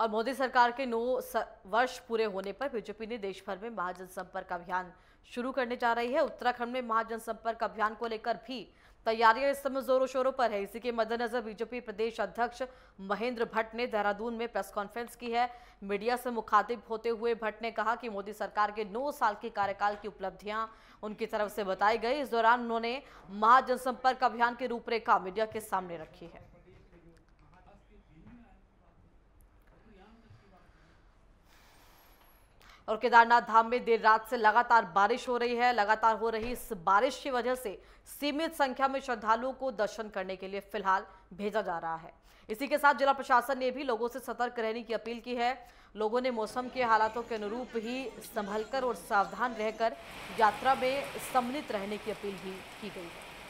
और मोदी सरकार के नौ वर्ष पूरे होने पर बीजेपी ने देश भर में महाजनसंपर्क अभियान शुरू करने जा रही है उत्तराखंड में महाजनसंपर्क अभियान को लेकर भी तैयारियां इस समय जोरों शोरों पर है इसी के मद्देनजर बीजेपी प्रदेश अध्यक्ष महेंद्र भट्ट ने देहरादून में प्रेस कॉन्फ्रेंस की है मीडिया से मुखातिब होते हुए भट्ट ने कहा कि मोदी सरकार के नौ साल के कार्यकाल की उपलब्धियां उनकी तरफ से बताई गई इस दौरान उन्होंने महाजनसंपर्क अभियान की रूपरेखा मीडिया के सामने रखी है और केदारनाथ धाम में देर रात से लगातार बारिश हो रही है लगातार हो रही इस बारिश की वजह से सीमित संख्या में श्रद्धालुओं को दर्शन करने के लिए फिलहाल भेजा जा रहा है इसी के साथ जिला प्रशासन ने भी लोगों से सतर्क रहने की अपील की है लोगों ने मौसम के हालातों के अनुरूप ही संभलकर और सावधान रहकर यात्रा में सम्मिलित रहने की अपील भी की गई है